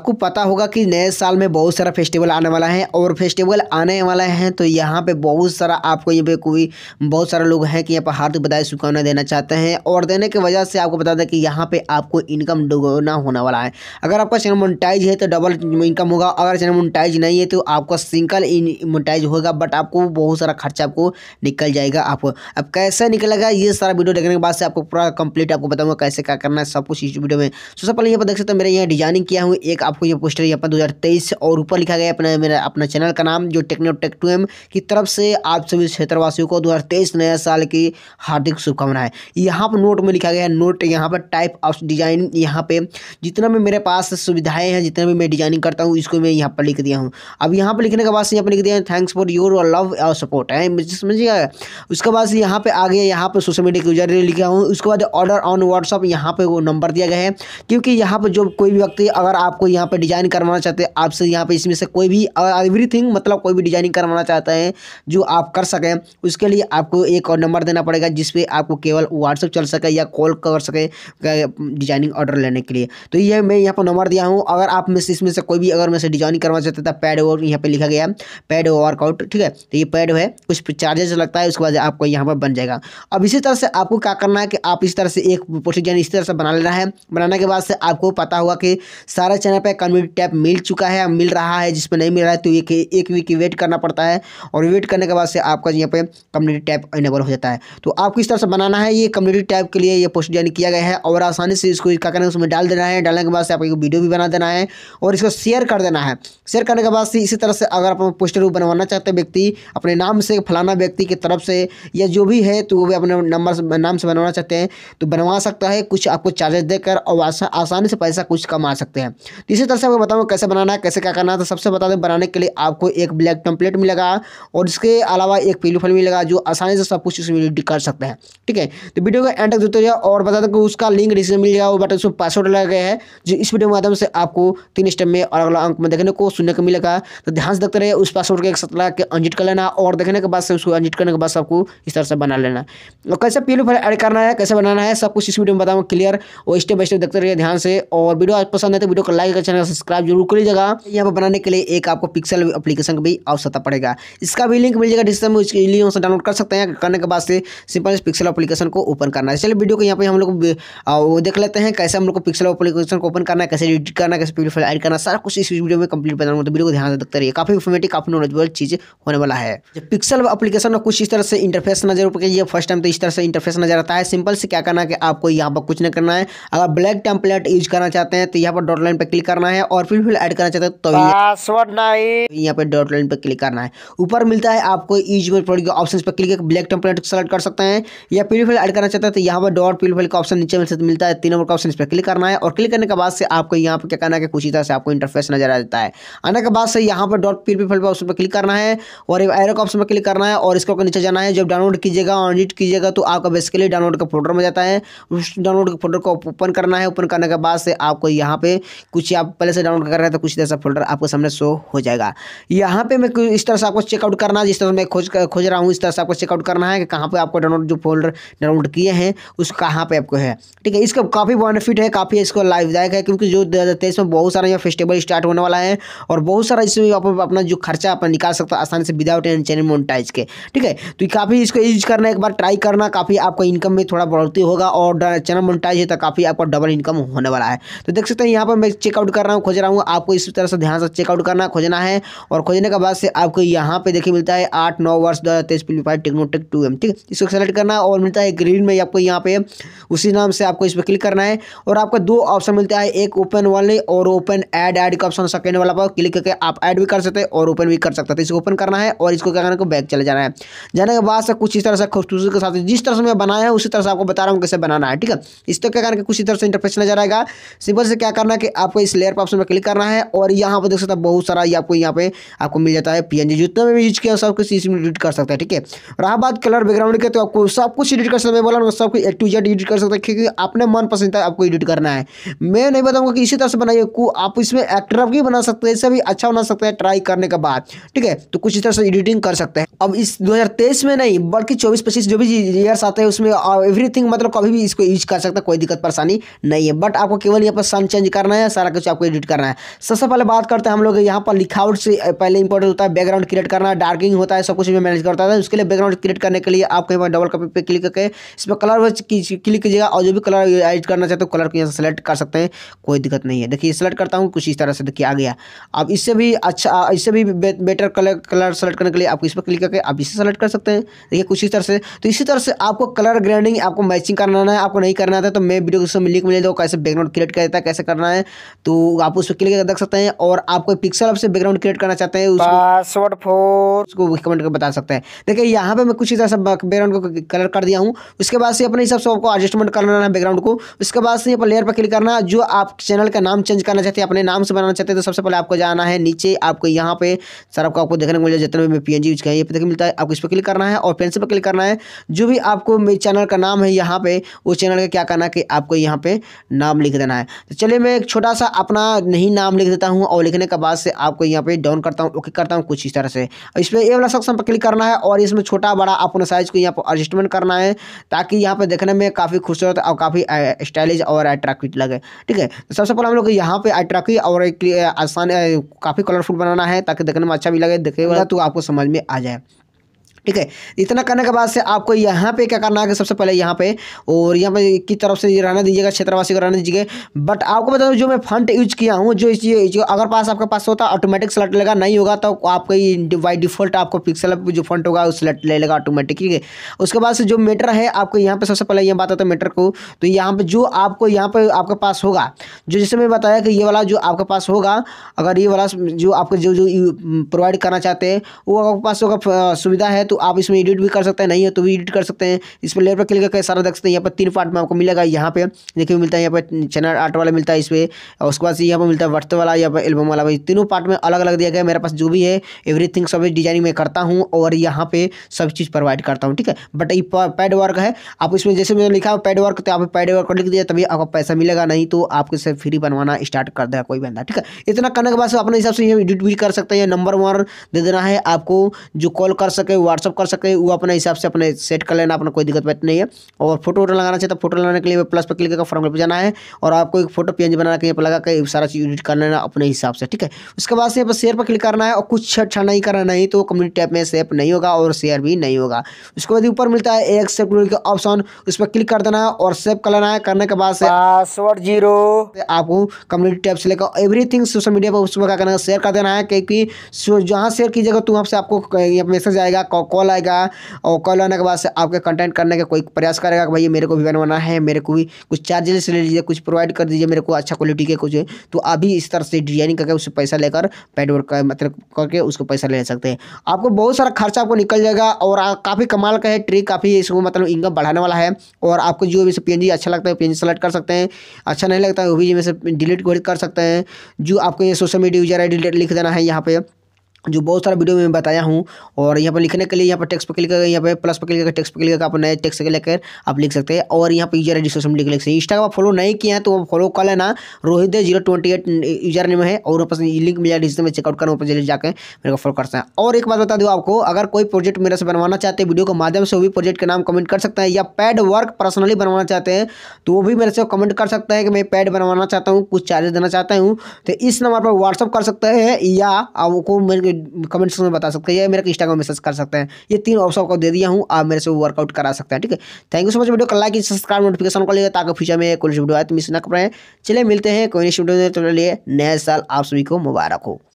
आपको पता होगा कि नए साल में बहुत सारा फेस्टिवल आने वाला है और फेस्टिवल आने वाला है तो यहाँ पे बहुत सारा आपको ये पे कोई बहुत सारे लोग हैं कि यहाँ पर हार्दिक बधाई शुभकामना देना चाहते हैं और देने की वजह से आपको बता दें कि यहाँ पे आपको इनकम दोगुना होने वाला है अगर आपका चैनल मोनिटाइज है तो डबल इनकम होगा अगर चैनल मोनिटाइज नहीं है तो आपका सिंगल मोनिटाइज होगा बट आपको बहुत सारा खर्चा आपको निकल जाएगा आपको अब कैसे निकलेगा ये सारा वीडियो देखने के बाद से आपको पूरा कंप्लीट आपको बताऊँगा कैसे क्या करना है सब कुछ इस वीडियो में सबसे पहले यहाँ पर देख सकते हैं मेरे यहाँ डिजाइनिंग किया हुआ एक आपको ये पोस्टर यहाँ पर दो और ऊपर लिखा गया अपना मेरा अपना चैनल का नाम जो टेक्नो टेक टू एम की तरफ से आप सभी क्षेत्रवासियों को दो नया साल की हार्दिक शुभकामनाएं यहाँ पर नोट में लिखा गया है नोट यहाँ पर टाइप ऑफ डिजाइन यहाँ पे जितना भी मेरे पास सुविधाएं हैं जितना भी मैं डिजाइनिंग करता हूँ इसको मैं यहाँ पर लिख दिया हूँ अब यहाँ पर लिखने के बाद से यहाँ पर लिख दिया है थैंक्स फॉर योर लव और सपोर्ट है समझिएगा उसके बाद यहाँ पे आ गया यहाँ पर सोशल मीडिया के जरिए लिखा हूँ उसके बाद ऑर्डर ऑन व्हाट्सअप यहाँ पे वो नंबर दिया गया है क्योंकि यहाँ पर जो कोई भी व्यक्ति अगर आपको यहाँ यहाँ पर डिज़ाइन करवाना चाहते हैं आपसे यहाँ पर इसमें से कोई भी एवरीथिंग मतलब कोई भी डिजाइनिंग करवाना चाहते हैं जो आप कर सकें उसके लिए आपको एक और नंबर देना पड़ेगा जिसपे आपको केवल व्हाट्सअप चल सके या कॉल कर सके डिजाइनिंग ऑर्डर लेने के लिए तो ये मैं यहाँ पर नंबर दिया हूँ अगर आप में से इसमें से कोई भी अगर मैं से डिजाइनिंग करवाना चाहते थे पैड वर्क यहाँ पर लिखा गया पैड वर्कआउट ठीक है तो ये पैड है कुछ चार्जेस लगता है उसके बाद आपको यहाँ पर बन जाएगा अब इसी तरह से आपको क्या करना है कि आप इस तरह से एक पोस्ट डिजाइन इस तरह से बना लेना है बनाने के बाद से आपको पता हुआ कि सारे चैनल पर पे कम्युनिटी टैप मिल चुका है मिल रहा है जिसमें नहीं मिल रहा है तो एक एक वीक वेट करना पड़ता है और वेट करने के बाद से आपका यहाँ पे कम्युनिटी टैप इनेबल हो जाता है तो आपको इस तरह से बनाना है ये कम्युनिटी टैप के लिए ये पोस्ट डिजाइन किया गया है और आसानी से इसको क्या करना है उसमें डाल देना है डालने के बाद से आपको वीडियो भी बना देना है और इसको शेयर कर देना है शेयर करने के बाद से इसी तरह से अगर आप पोस्टर बनवाना चाहते हैं व्यक्ति अपने नाम से फलाना व्यक्ति की तरफ से या जो भी है तो वो भी अपने नंबर से नाम से बनवाना चाहते हैं तो बनवा सकता है कुछ आपको चार्जेस देकर और आसानी से पैसा कुछ कमा सकते हैं तो इसी तरह से आपको बताऊँ कैसे बनाना है कैसे क्या करना है तो सबसे बता दें बनाने के लिए आपको एक ब्लैक टम्पलेट मिलेगा और इसके अलावा एक पीलू फल मिलेगा जो आसानी से सब कुछ इसमें एडिट कर सकते हैं ठीक है तो वीडियो का एंड तक जुड़ते रहिए और बता दें कि उसका लिंक डिस्क्रिप्शन मिल जाएगा वो बटन उसमें पासवर्ड लगा गया है जो इस वीडियो के माध्यम से आपको तीन स्टेप में अलग अलग अंक में देखने को सुनने को मिलेगा तो ध्यान से देखते रहिए उस पासवर्ड के एक साथ लगा के अनजिट कर लेना और देखने के बाद से उसको अनजिट करने के बाद सबको इस तरह से बना लेना और कैसे पीलू फल ऐड करना है कैसे बनाना है सब कुछ इस वीडियो में बताऊँ क्लियर और स्टेप बाई स्टेप देखते रहिए ध्यान से और वीडियो आज पसंद है तो वीडियो को लाइक चैनल को सब्सक्राइब जरूर कर लीजिएगा यहाँ पर बनाने के लिए एक आपको पिक्सल अपलीकेशन का भी आवश्यकता पड़ेगा इसका भी लिंक मिल जाएगा डिस्क्रिप्शन में उसके लिए डाउनलोड कर सकते हैं करने के बाद से सिंपल इस पिक्सल अपलीकेशन को ओपन करना है चलिए वीडियो को यहाँ पर हम लोग देख लेते हैं कैसे हम लोग को पिक्सल अपलीकेशन को ओपन करना है कैसे एडिट करना कैसे पिक्सल एड करना सारा कुछ इस वीडियो में कंप्लीट बताऊंगा तो वीडियो को ध्यान से देखते रहिए काफी इन्फॉर्मेटिव काफी नॉलेजबल चीज होने वाला है पिक्सल अपलीकेशन में कुछ इस तरह से इंटरफेस नजर ये फर्स्ट टाइम तो इस तरह से इंटरफेस नजर आता है सिंपल से क्या करना है कि आपको यहाँ पर कुछ नहीं करना है अगर ब्लैक टेम्पलेट यूज करना चाहते हैं तो यहाँ पर डॉट लाइन पर क्लिक करना करना है और फिर फिर ऐड करना चाहते हैं तो पासवर्ड नहीं तो यहाँ पे डॉट लाइन पे क्लिक करना है ऊपर मिलता है आपको ईज प्रोडक्ट ऑप्शन पर क्लिक ब्लैक टेम्पलेट सेलेक्ट कर सकते हैं या प्रीफिल ऐड करना चाहते हैं तो यहाँ पर डॉट प्रीफिल का ऑप्शन नीचे मिलता है तीन नंबर का ऑप्शन इस पर क्लिक करना है और क्लिक करने के बाद से आपको यहाँ पर क्या करना है कुछ ही तरह से आपको इंटरफेस नजर आ जाता है आने के बाद से यहाँ पर डॉट पी पर ऑप्शन पर क्लिक करना है और एरो का ऑप्शन पर क्लिक करना है और इसको नीचे जाना है जब डाउनलोड कीजिएगा और एडिट कीजिएगा तो आपका बेसिकली डाउनलोड का फोल्डर में जाता है उस डाउनलोड के फोल्डर को ओपन करना है ओपन करने के बाद से आपको यहाँ पे कुछ आप पहले से डाउनलोड कर रहे हैं तो कुछ ऐसा फोल्डर आपके सामने शो हो जाएगा यहाँ पे मैं इस तरह से आपको चेकआउट करना जिस तरह मैं खोज खोज रहा हूँ इस तरह से आपको चेकआउट करना है कि कहाँ पर आपको डाउनलोड जो फोल्डर डाउनलोड किए हैं उस कहाँ पर आपको है ठीक है इसका काफ़ी बेनिफिट है काफ़ी इसको लाभदायक है क्योंकि जो दो में बहुत सारा यहाँ फेस्टिवल स्टार्ट होने वाला है और बहुत सारा इसमें आप अपना जो खर्चा अपना निकाल सकते है आसानी से विदाउट एन चैनल मोनिटाइज के ठीक है तो काफ़ी इसको यूज करना एक बार ट्राई करना काफ़ी आपका इनकम में थोड़ा बढ़ोतरी होगा और चैनल मोनिटाइज है तो काफ़ी आपका डबल इनकम होने वाला है तो देख सकते हैं यहाँ पर मैं चेकआउट चेकआउट कर रहा हूँ खोज रहा हूँ आपको इस तरह से ध्यान से चेकआउट करना खोजना है और खोजने के बाद से आपको यहाँ पे देखिए मिलता है आठ नौ वर्ष दो हज़ार तेईस पी पिलीफाइड टेक्नोटेक टू एम ठीक इसको सेलेक्ट करना है और मिलता है ग्रीन में आपको यहाँ पे उसी नाम से आपको इस पर क्लिक करना है और आपको दो ऑप्शन मिलता है एक ओपन वाले और ओपन एड एड का ऑप्शन सेकेंड वाला पर क्लिक करके आप एड भी कर सकते हैं और ओपन भी कर सकते हैं तो इसको ओपन करना है और इसको क्या करना है बैक चले जाना है जाने के बाद से कुछ इस तरह से खूबसूरती के साथ जिस तरह से मैं बनाया है उसी तरह से आपको बता रहा हूँ कैसे बनाना है ठीक है इस तो क्या करना कुछ इस तरह से इंटरफेस नजर आएगा सिंपल से क्या करना है कि आपको इस फ्लेयर पर ऑप्शन पर क्लिक करना है और यहाँ पर देख सकते हैं बहुत सारा ये आपको यहाँ पे आपको मिल जाता है पीएनजी जितना भी यूज किया सब कुछ इसमें एडिट कर सकता है ठीक है रहा बात कलर बैकग्राउंड के तो आपको सब कुछ एडिट कर सकते हैं बोला सब कुछ ए टू जेड एडिट कर सकते हैं क्योंकि अपने मन पसंद है आपको एडिट करना है मैं नहीं बताऊँगा कि इसी तरह से बनाइए आप इसमें एक्टर भी बना सकते हैं इसे भी अच्छा बना सकते हैं ट्राई करने के बाद ठीक है तो कुछ इस तरह से एडिटिंग कर सकते हैं अब इस दो में नहीं बल्कि चौबीस पच्चीस जो भी ईयर्स आते हैं उसमें एवरीथिंग मतलब कभी भी इसको यूज कर सकते हैं कोई दिक्कत परेशानी नहीं है बट आपको केवल यहाँ पर सन चेंज करना है सारा कुछ आपको एडिट करना है सबसे पहले बात करते हैं हम लोग यहाँ पर लिखावट से पहले इंपॉर्टेंट होता है बैकग्राउंड क्रिएट करना डार्किंग होता है सब कुछ भी मैनेज करता है उसके लिए बैकग्राउंड क्रिएट करने के लिए आप कहीं पर डबल कॉपी पर क्लिक करके इस पर कलर क्लिक कीजिएगा और जो भी कलर एडिट करना चाहते हो कलर को यहाँ सेलेक्ट कर सकते हैं कोई दिक्कत नहीं है देखिए सेलेक्ट करता हूँ कुछ इस तरह से देखिए आ गया अब इससे भी अच्छा इससे भी बेटर कलर कलर सेलेक्ट करने के लिए आपको इस पर क्लिक करके आप इसे सेलेक्ट कर सकते हैं देखिए कुछ इस तरह से तो इसी तरह से आपको कलर ग्रेडिंग आपको मैचिंग करना है आपको नहीं करना था तो मैं वीडियो को लिंक मिले दो कैसे बैकग्राउंड क्रिएट करता है कैसे करना है तो आप उस पर क्लिक देख सकते हैं और आप कोई पिक्सल आपसे बैकग्राउंड क्रिएट करना चाहते हैं पासवर्ड फोर उसको कमेंट कर बता सकते हैं देखिए यहाँ पे मैं कुछ इधर से बैकग्राउंड को कलर कर दिया हूँ उसके बाद से अपने हिसाब से आपको एडजस्टमेंट करना है बैकग्राउंड को उसके बाद से यहाँ पर लेयर पर क्लिक करना जो आप चैनल का नाम चेंज करना चाहते हैं अपने नाम से बनाना चाहते हैं तो सबसे पहले आपको जाना है नीचे आपको यहाँ पे सर आपको आपको देखने को मिल जाए जितने भी पी एन जी यूज करें ये मिलता है आपको इस पर क्लिक करना है और पेंसिल पर क्लिक करना है जो भी आपको मेरे चैनल का नाम है यहाँ पे उस चैनल का क्या करना है कि आपको यहाँ पे नाम लिख देना है तो चलिए मैं एक छोटा सा आप अपना नहीं नाम लिख देता हूँ और लिखने के बाद से आपको यहाँ पे डाउन करता हूँ ओके करता हूँ कुछ इस तरह से इसमें ये वाला सेक्शन पर क्लिक करना है और इसमें छोटा बड़ा अपने साइज़ को यहाँ पर एडजस्टमेंट करना है ताकि यहाँ पर देखने में काफ़ी खूबसूरत और काफ़ी स्टाइलिश और अट्रैक्टिव लगे ठीक है तो सबसे पहले हम लोग यहाँ पे अट्रैक्टिव और आसान काफ़ी कलरफुल बनाना है ताकि देखने में अच्छा भी लगे देखेगा हाँ। तो आपको समझ में आ जाए ठीक है इतना करने के बाद से आपको यहाँ पे क्या करना है सबसे पहले यहाँ पे और यहाँ पे की तरफ से रहना दीजिएगा क्षेत्रवासी को रहना दीजिएगा बट आपको बता दो जो मैं फंड यूज किया हूँ जो इस जो अगर पास आपके पास होता ऑटोमेटिक सेलेक्ट लेगा नहीं होगा तो आपका बाई डिफॉल्ट आपको पिक्सल जो फंड होगा वो सेलेक्ट ले लेगा ऑटोमेटिक ठीक है उसके बाद से जो मीटर है आपको यहाँ पर सबसे पहले ये बात आता है मीटर को तो यहाँ पर जो आपको यहाँ पर आपके पास होगा जो जैसे मैं बताया कि ये वाला जो आपके पास होगा अगर ये वाला जो आपको जो जो प्रोवाइड करना चाहते हैं वो आपके पास होगा सुविधा है तो आप इसमें एडिट भी कर सकते हैं नहीं है तो भी एडिट कर सकते हैं इस पर लेयर पर क्लिक करके सारा देख सकते हैं यहाँ पर तीन पार्ट में आपको मिलेगा यहाँ पे देखिए मिलता है यहाँ पर चैनल आर्ट वाला मिलता है इस पर और उसके बाद यहाँ पर मिलता है वर्थ वाला यहाँ पर एल्बम वाला भाई तीनों पार्ट में अलग अलग दिया गया मेरे पास जो भी है एवरीथिंग सब डिजाइनिंग में करता हूँ और यहाँ पे सब चीज़ प्रोवाइड करता हूँ ठीक है बट ये पैड वर्क है आप इसमें जैसे मैंने लिखा है पैड वर्क तो आप पैड वर्क लिख दिया तभी आपको पैसा मिलेगा नहीं तो आपके से फ्री बनवाना स्टार्ट कर देगा कोई बंदा ठीक है इतना करने के बाद अपने हिसाब से एडिट भी कर सकते हैं नंबर वन दे देना है आपको जो कॉल कर सके व्हाट्स व्हाट्सअप कर सकते हैं वो अपने हिसाब से अपने सेट कर लेना अपना कोई दिक्कत बात नहीं है और फोटो वोटो लगाना चाहिए तो फोटो लगाने के लिए प्लस पर क्लिक कर फॉर्म पर जाना है और आपको एक फोटो पेंज बनाना कहीं पर लगा के सारा चीज़ एडिट कर लेना अपने हिसाब से ठीक है उसके बाद से शेयर पर क्लिक करना है और कुछ अच्छा नहीं करना नहीं तो कम्युनिटी टैप में सेप नहीं होगा और शेयर भी नहीं होगा उसके बाद ऊपर मिलता है एक सेव का ऑप्शन उस पर क्लिक कर देना है और सेव कर लेना है करने के बाद से पासवर्ड जीरो आपको कम्युनिटी टैप से लेकर एवरीथिंग सोशल मीडिया पर उस पर क्या करना है शेयर कर देना है क्योंकि जहाँ शेयर कीजिएगा तो वहाँ से आपको मैसेज आएगा कॉल आएगा और कॉल आने के बाद आपके कंटेंट करने का कोई प्रयास करेगा कि भाई मेरे को भी बनवाना है मेरे को भी कुछ चार्जेस ले लीजिए कुछ प्रोवाइड कर दीजिए मेरे को अच्छा क्वालिटी के कुछ तो अभी इस तरह से डिजाइनिंग करके उससे पैसा लेकर पेड वर्क मतलब करके उसको पैसा ले सकते हैं आपको बहुत सारा खर्चा आपको निकल जाएगा और काफ़ी कमाल का है ट्रिक काफ़ी इसको मतलब इनकम बढ़ाने वाला है और आपको जो भी पी अच्छा लगता है पी सेलेक्ट कर सकते हैं अच्छा नहीं लगता है वो भी में से डिलीट कर सकते हैं जो आपको ये सोशल मीडिया यूजर आई लिख देना है यहाँ पर जो बहुत सारा वीडियो में बताया हूँ और यहाँ पर लिखने के लिए यहाँ पर टेक्स्ट पर क्लिक करके यहाँ पर प्लस पर क्लिक करके टेक्स्ट पर क्लिक करके आप नए टेक्स्ट के लेकर आप लिख सकते हैं और यहाँ पर यूजर आई डी लिख सकते हैं इंस्टाग्राम फॉलो नहीं किया है तो वो फॉलो कर लेना Rohit zero twenty eight user name है और पर लिंक मिल जाए जिससे मैं चेकआउट करूँ पर जल्दी जाकर मेरे को फॉलो कर सकते हैं और एक बात बता दूँ आपको अगर कोई प्रोजेक्ट मेरे से बनवाना चाहते हैं वीडियो के माध्यम से वो भी प्रोजेक्ट का नाम कमेंट कर सकते हैं या पैड वर्क पर्सनली बनवाना चाहते हैं तो वो भी मेरे से कमेंट कर सकते हैं कि मैं पैड बनवाना चाहता हूँ कुछ चार्जेस देना चाहता हूँ तो इस नंबर पर व्हाट्सअप कर सकते हैं या आपको मेरे कमेंट सेक्शन में बता सकते हैं या मेरे इंस्टाग्राम मैसेज कर सकते हैं ये तीन ऑप्शन को दे दिया हूँ आप मेरे से वर्कआउट करा सकते हैं ठीक है thank you so much video कल लाइक सब्सक्राइब नोटिफिकेशन को लिए ताकि फ्यूचर में कोई वीडियो आए तो मिस ना कर रहे हैं मिलते हैं कोई वीडियो लिए तो नए साल आप सभी को मुबारक हो